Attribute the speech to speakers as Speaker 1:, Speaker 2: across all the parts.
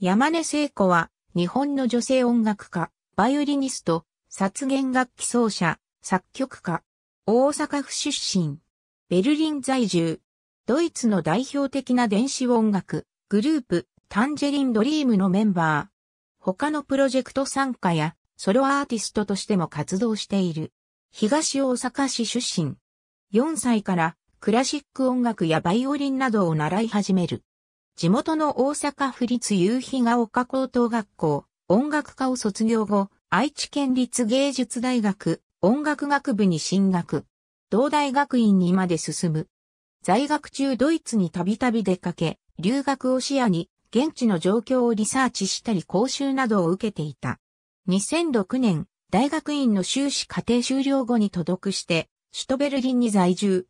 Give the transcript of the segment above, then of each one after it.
Speaker 1: 山根聖子は、日本の女性音楽家、バイオリニスト、殺弦楽器奏者、作曲家、大阪府出身、ベルリン在住、ドイツの代表的な電子音楽、グループ、タンジェリンドリームのメンバー、他のプロジェクト参加や、ソロアーティストとしても活動している。東大阪市出身。4歳からクラシック音楽やバイオリンなどを習い始める。地元の大阪府立夕日が丘高等学校、音楽科を卒業後、愛知県立芸術大学、音楽学部に進学。同大学院にまで進む。在学中ドイツにたびたび出かけ、留学を視野に、現地の状況をリサーチしたり講習などを受けていた。2006年、大学院の修士課程終了後に届くして、首都ベルリンに在住。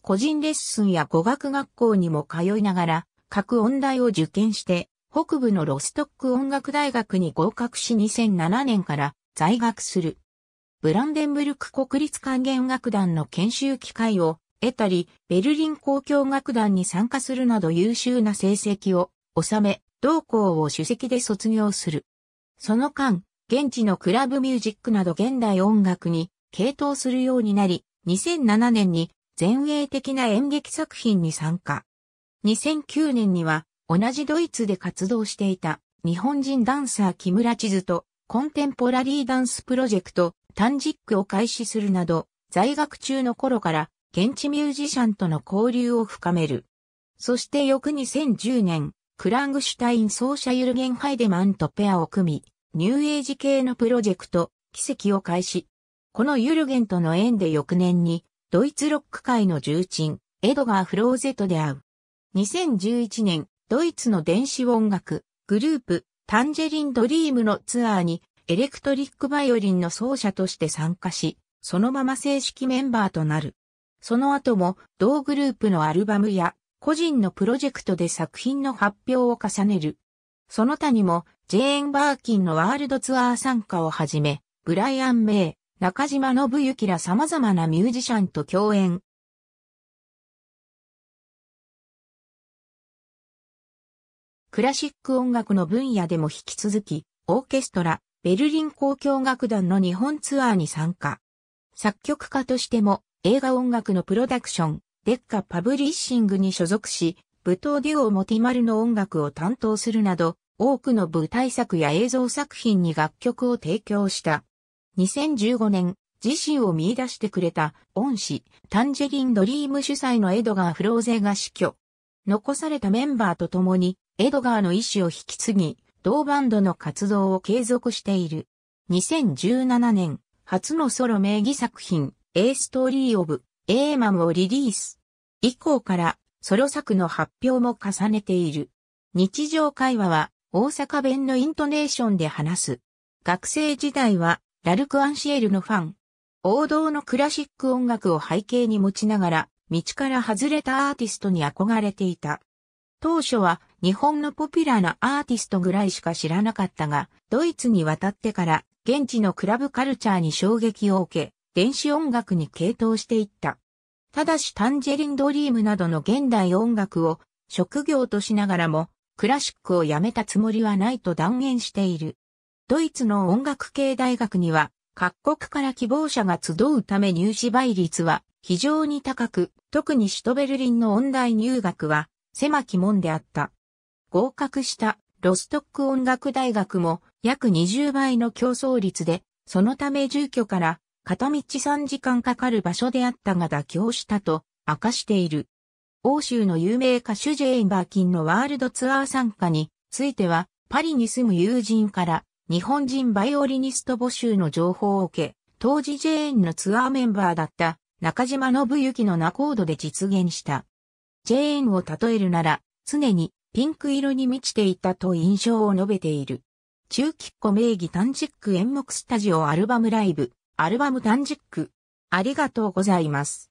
Speaker 1: 個人レッスンや語学学校にも通いながら、各音大を受験して、北部のロストック音楽大学に合格し2007年から在学する。ブランデンブルク国立管弦楽団の研修機会を得たり、ベルリン交響楽団に参加するなど優秀な成績を収め、同校を主席で卒業する。その間、現地のクラブミュージックなど現代音楽に傾倒するようになり、2007年に前衛的な演劇作品に参加。2009年には同じドイツで活動していた日本人ダンサー木村千鶴とコンテンポラリーダンスプロジェクトタンジックを開始するなど在学中の頃から現地ミュージシャンとの交流を深める。そして翌2010年、クラングシュタイン奏者ユルゲン・ハイデマンとペアを組み、ニューエイジ系のプロジェクト、奇跡を開始。このユルゲンとの縁で翌年に、ドイツロック界の重鎮、エドガー・フローゼと出会う。2011年、ドイツの電子音楽、グループ、タンジェリンドリームのツアーに、エレクトリックバイオリンの奏者として参加し、そのまま正式メンバーとなる。その後も、同グループのアルバムや、個人のプロジェクトで作品の発表を重ねる。その他にも、ジェーン・バーキンのワールドツアー参加をはじめ、ブライアン・メイ、中島信之ら様々なミュージシャンと共演、クラシック音楽の分野でも引き続き、オーケストラ、ベルリン交響楽団の日本ツアーに参加。作曲家としても、映画音楽のプロダクション、デッカパブリッシングに所属し、舞踏デュオモティマルの音楽を担当するなど、多くの舞台作や映像作品に楽曲を提供した。2015年、自身を見出してくれた恩師、タンジェリンドリーム主催のエドガー・フローゼが死去。残されたメンバーと共に、エドガーの意思を引き継ぎ、同バンドの活動を継続している。2017年、初のソロ名義作品、A Story of A Mam をリリース。以降からソロ作の発表も重ねている。日常会話は大阪弁のイントネーションで話す。学生時代はラルク・アンシエルのファン。王道のクラシック音楽を背景に持ちながら、道から外れたアーティストに憧れていた。当初は日本のポピュラーなアーティストぐらいしか知らなかったが、ドイツに渡ってから現地のクラブカルチャーに衝撃を受け、電子音楽に傾倒していった。ただしタンジェリンドリームなどの現代音楽を職業としながらもクラシックをやめたつもりはないと断言している。ドイツの音楽系大学には各国から希望者が集うため入試倍率は非常に高く、特に首都ベルリンの音大入学は狭き門であった。合格したロストック音楽大学も約20倍の競争率で、そのため住居から片道3時間かかる場所であったが妥協したと明かしている。欧州の有名歌手ジェーン・バーキンのワールドツアー参加については、パリに住む友人から日本人バイオリニスト募集の情報を受け、当時ジェーンのツアーメンバーだった中島信之の仲人で実現した。チェーンを例えるなら、常にピンク色に満ちていたと印象を述べている。中吉子名義短ジック演目スタジオアルバムライブ、アルバム短ジック。ありがとうございます。